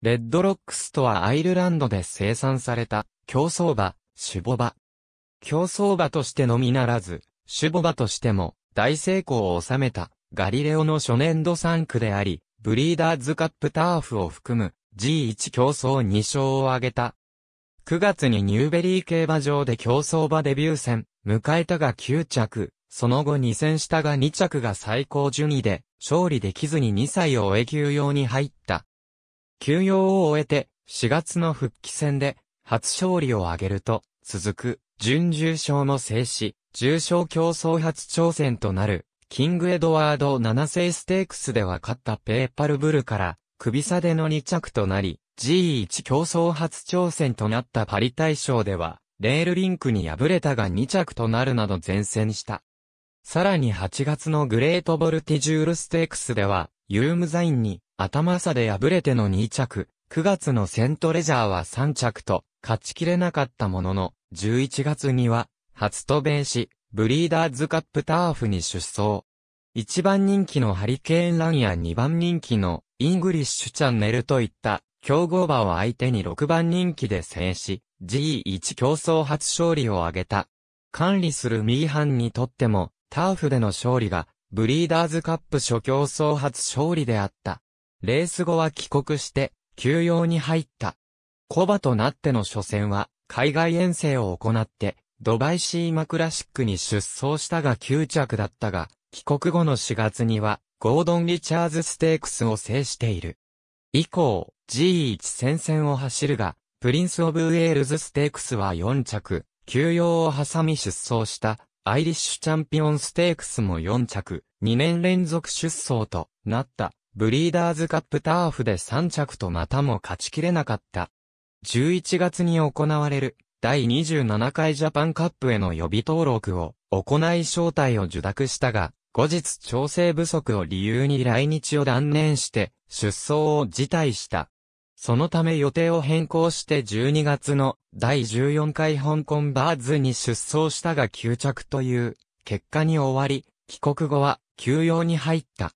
レッドロックスとはアイルランドで生産された、競争馬、シュボ馬。競争馬としてのみならず、シュボ馬としても、大成功を収めた、ガリレオの初年度3区であり、ブリーダーズカップターフを含む、G1 競争2勝を挙げた。9月にニューベリー競馬場で競争馬デビュー戦、迎えたが9着、その後2戦したが2着が最高順位で、勝利できずに2歳を永久用に入った。休養を終えて、4月の復帰戦で、初勝利を挙げると、続く、準重賞の制止、重賞競争初挑戦となる、キングエドワード7世ステークスでは勝ったペーパルブルから、首差での2着となり、G1 競争初挑戦となったパリ大賞では、レールリンクに敗れたが2着となるなど前線した。さらに8月のグレートボルティジュールステークスでは、ユームザインに頭差で敗れての2着、9月のセントレジャーは3着と、勝ちきれなかったものの、11月には、初渡米し、ブリーダーズカップターフに出走。1番人気のハリケーンランや2番人気のイングリッシュチャンネルといった競合馬を相手に6番人気で制し、G1 競争初勝利を挙げた。管理するミーハンにとっても、ターフでの勝利が、ブリーダーズカップ初競争初勝利であった。レース後は帰国して、休養に入った。コバとなっての初戦は、海外遠征を行って、ドバイシーマクラシックに出走したが9着だったが、帰国後の4月には、ゴードン・リチャーズ・ステークスを制している。以降、G1 戦線を走るが、プリンス・オブ・ウェールズ・ステークスは4着、休養を挟み出走したアイリッシュチャンピオンステークスも4着、2年連続出走となった。ブリーダーズカップターフで3着とまたも勝ちきれなかった。11月に行われる第27回ジャパンカップへの予備登録を行い招待を受諾したが、後日調整不足を理由に来日を断念して出走を辞退した。そのため予定を変更して12月の第14回香港バーズに出走したが9着という結果に終わり、帰国後は休養に入った。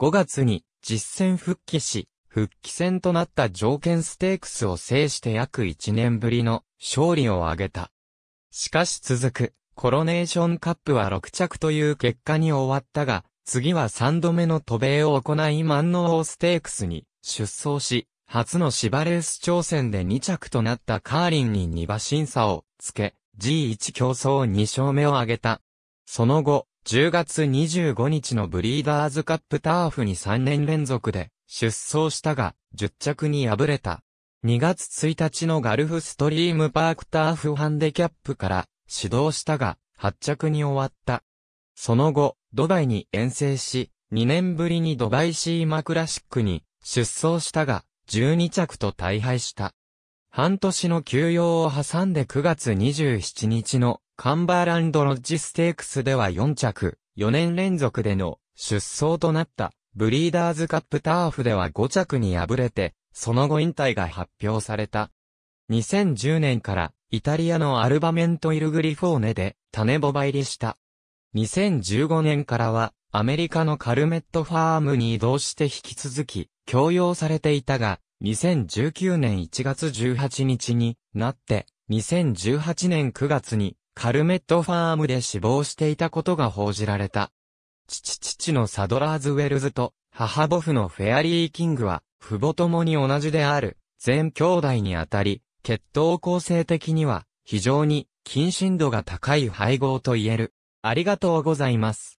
5月に実戦復帰し、復帰戦となった条件ステークスを制して約1年ぶりの勝利を挙げた。しかし続く、コロネーションカップは6着という結果に終わったが、次は3度目の渡米を行い万能王ステークスに出走し、初の芝レース挑戦で2着となったカーリンに2馬審査をつけ、G1 競争2勝目を挙げた。その後、10月25日のブリーダーズカップターフに3年連続で出走したが、10着に敗れた。2月1日のガルフストリームパークターフハンデキャップから始動したが、8着に終わった。その後、ドバイに遠征し、2年ぶりにドバイシーマクラシックに出走したが、12着と大敗した。半年の休養を挟んで9月27日のカンバーランドロッジステークスでは4着、4年連続での出走となった、ブリーダーズカップターフでは5着に敗れて、その後引退が発表された。2010年からイタリアのアルバメント・イルグリフォーネで種ボバ入りした。2015年からはアメリカのカルメットファームに移動して引き続き強要されていたが、2019年1月18日になって、2018年9月にカルメットファームで死亡していたことが報じられた。父父のサドラーズウェルズと母母夫のフェアリーキングは、父母ともに同じである、全兄弟にあたり、血統構成的には、非常に、近親度が高い配合と言える。ありがとうございます。